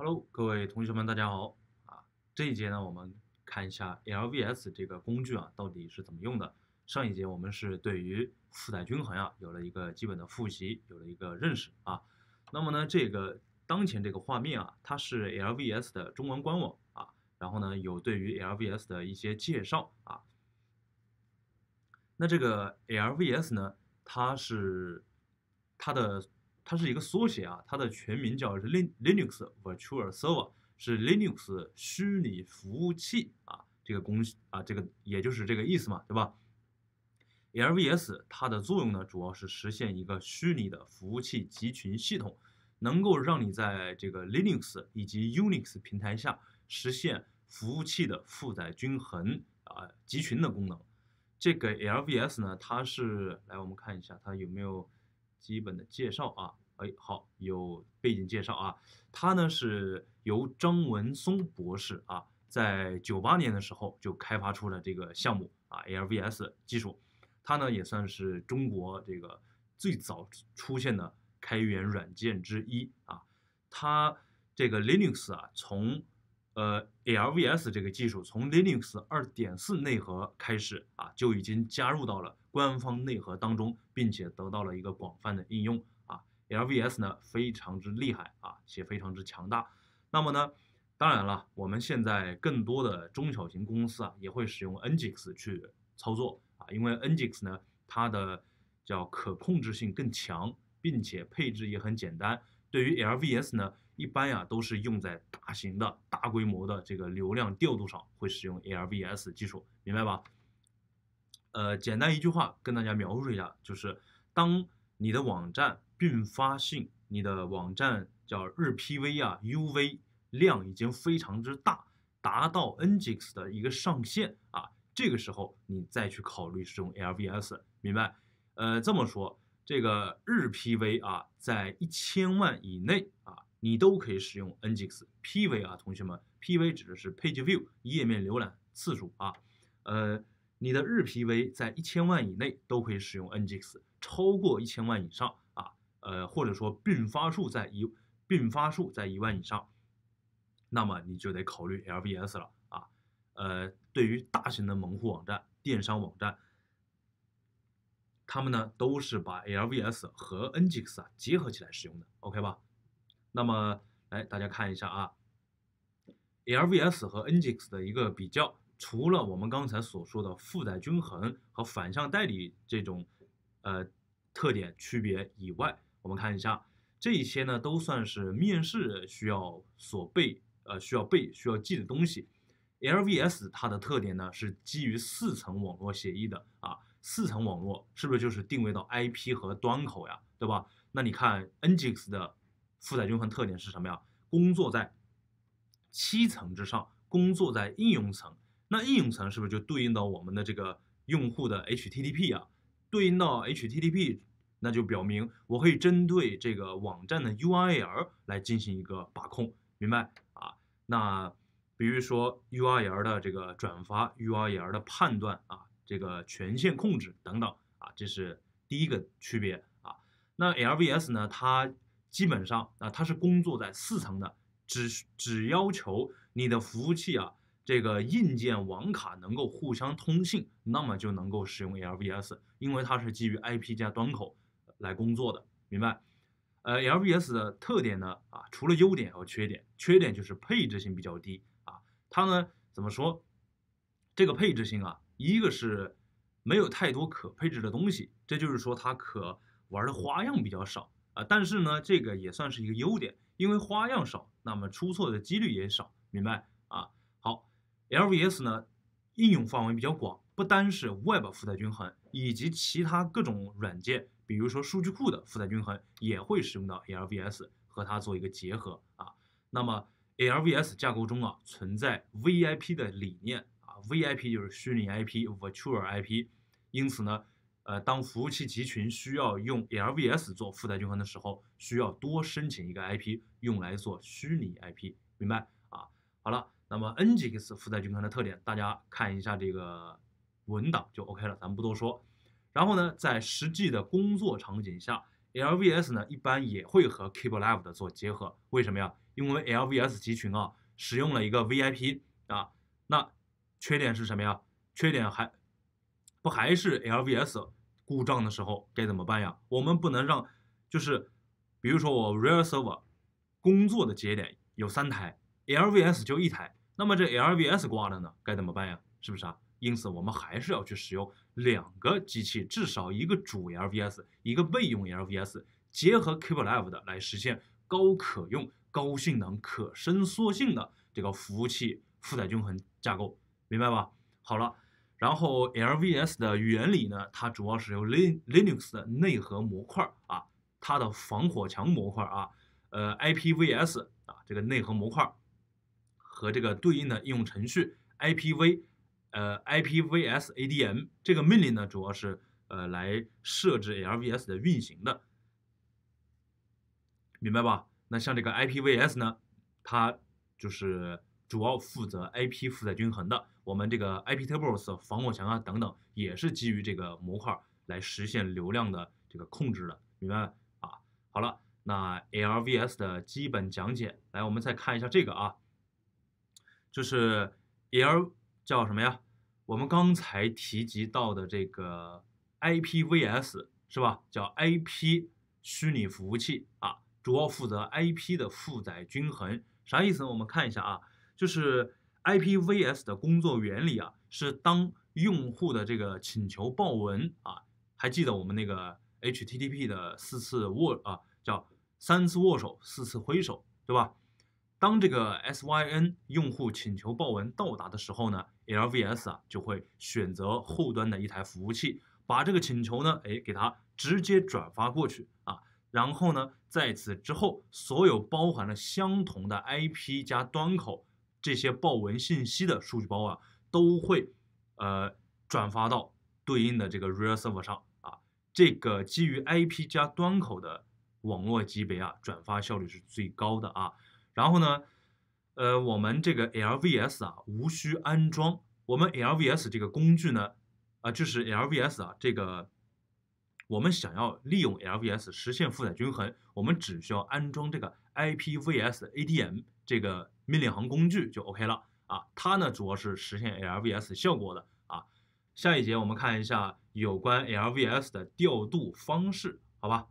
Hello，各位同学们，大家好啊！这一节呢，我们看一下 LVS 这个工具啊，到底是怎么用的。上一节我们是对于负载均衡啊有了一个基本的复习，有了一个认识啊。那么呢，这个当前这个画面啊，它是 LVS 的中文官网啊，然后呢有对于 LVS 的一些介绍啊。那这个 LVS 呢，它是它的。它是一个缩写啊，它的全名叫 Lin Linux Virtual Server，是 Linux 虚拟服务器啊，这个公啊，这个也就是这个意思嘛，对吧？LVS 它的作用呢，主要是实现一个虚拟的服务器集群系统，能够让你在这个 Linux 以及 Unix 平台下实现服务器的负载均衡啊，集群的功能。这个 LVS 呢，它是来我们看一下它有没有。基本的介绍啊，哎，好，有背景介绍啊。它呢是由张文松博士啊，在九八年的时候就开发出了这个项目啊，ALVS 技术。它呢也算是中国这个最早出现的开源软件之一啊。它这个 Linux 啊，从呃，LVS 这个技术从 Linux 2.4内核开始啊，就已经加入到了官方内核当中，并且得到了一个广泛的应用啊。LVS 呢非常之厉害啊，且非常之强大。那么呢，当然了，我们现在更多的中小型公司啊，也会使用 Nginx 去操作啊，因为 Nginx 呢，它的叫可控制性更强，并且配置也很简单。对于 LVS 呢，一般呀，都是用在大型的、大规模的这个流量调度上，会使用 a l v s 技术，明白吧？呃，简单一句话跟大家描述一下，就是当你的网站并发性，你的网站叫日 PV 啊 UV 量已经非常之大，达到 Nginx 的一个上限啊，这个时候你再去考虑使用 a l v s 明白？呃，这么说，这个日 PV 啊，在一千万以内啊。你都可以使用 Nginx PV 啊，同学们，PV 指的是 Page View 页面浏览次数啊。呃，你的日 PV 在一千万以内都可以使用 Nginx，超过一千万以上啊，呃，或者说并发数在一并发数在一万以上，那么你就得考虑 LVS 了啊。呃，对于大型的门户网站、电商网站，他们呢都是把 LVS 和 Nginx 啊结合起来使用的，OK 吧？那么来，大家看一下啊，LVS 和 Nginx 的一个比较，除了我们刚才所说的负载均衡和反向代理这种，呃，特点区别以外，我们看一下这一些呢，都算是面试需要所背，呃，需要背、需要记的东西。LVS 它的特点呢，是基于四层网络协议的啊，四层网络是不是就是定位到 IP 和端口呀？对吧？那你看 Nginx 的。负载均衡特点是什么呀？工作在七层之上，工作在应用层。那应用层是不是就对应到我们的这个用户的 HTTP 啊？对应到 HTTP，那就表明我可以针对这个网站的 URL 来进行一个把控，明白啊？那比如说 URL 的这个转发、URL 的判断啊，这个权限控制等等啊，这是第一个区别啊。那 LVS 呢，它基本上啊，它是工作在四层的，只只要求你的服务器啊，这个硬件网卡能够互相通信，那么就能够使用 LVS，因为它是基于 IP 加端口来工作的，明白？呃，LVS 的特点呢啊，除了优点和缺点，缺点就是配置性比较低啊，它呢怎么说这个配置性啊，一个是没有太多可配置的东西，这就是说它可玩的花样比较少。啊，但是呢，这个也算是一个优点，因为花样少，那么出错的几率也少，明白啊？好，LVS 呢，应用范围比较广，不单是 Web 负载均衡，以及其他各种软件，比如说数据库的负载均衡也会使用到 LVS，和它做一个结合啊。那么 LVS 架构中啊，存在 VIP 的理念啊，VIP 就是虚拟 IP（Virtual IP），因此呢。呃，当服务器集群需要用 LVS 做负载均衡的时候，需要多申请一个 IP 用来做虚拟 IP，明白啊？好了，那么 Nginx 负载均衡的特点，大家看一下这个文档就 OK 了，咱们不多说。然后呢，在实际的工作场景下，LVS 呢一般也会和 Keep Live 做结合，为什么呀？因为 LVS 集群啊使用了一个 VIP 啊，那缺点是什么呀？缺点还不还是 LVS。故障的时候该怎么办呀？我们不能让，就是，比如说我 real server 工作的节点有三台，LVS 就一台，那么这 LVS 挂了呢，该怎么办呀？是不是啊？因此我们还是要去使用两个机器，至少一个主 LVS，一个备用 LVS，结合 Keepalive 的来实现高可用、高性能、可伸缩性的这个服务器负载均衡架构，明白吧？好了。然后 LVS 的原理呢，它主要是由 Lin Linux 的内核模块啊，它的防火墙模块啊，呃 IPVS 啊这个内核模块和这个对应的应用程序 IPV 呃 IPVSADM 这个命令呢，主要是呃来设置 LVS 的运行的，明白吧？那像这个 IPVS 呢，它就是。主要负责 IP 负载均衡的，我们这个 IPTables 防火墙啊等等，也是基于这个模块来实现流量的这个控制的，明白啊？好了，那 LVS 的基本讲解，来我们再看一下这个啊，就是 L 叫什么呀？我们刚才提及到的这个 IPVS 是吧？叫 IP 虚拟服务器啊，主要负责 IP 的负载均衡，啥意思？我们看一下啊。就是 I P V S 的工作原理啊，是当用户的这个请求报文啊，还记得我们那个 H T T P 的四次握啊，叫三次握手，四次挥手，对吧？当这个 S Y N 用户请求报文到达的时候呢，L V S 啊就会选择后端的一台服务器，把这个请求呢，哎，给它直接转发过去啊，然后呢，在此之后，所有包含了相同的 I P 加端口。这些报文信息的数据包啊，都会呃转发到对应的这个 real server 上啊。这个基于 IP 加端口的网络级别啊，转发效率是最高的啊。然后呢，呃，我们这个 LVS 啊，无需安装。我们 LVS 这个工具呢，啊，就是 LVS 啊，这个我们想要利用 LVS 实现负载均衡，我们只需要安装这个 IPVSADM 这个。命令行工具就 OK 了啊，它呢主要是实现 LVS 效果的啊。下一节我们看一下有关 LVS 的调度方式，好吧？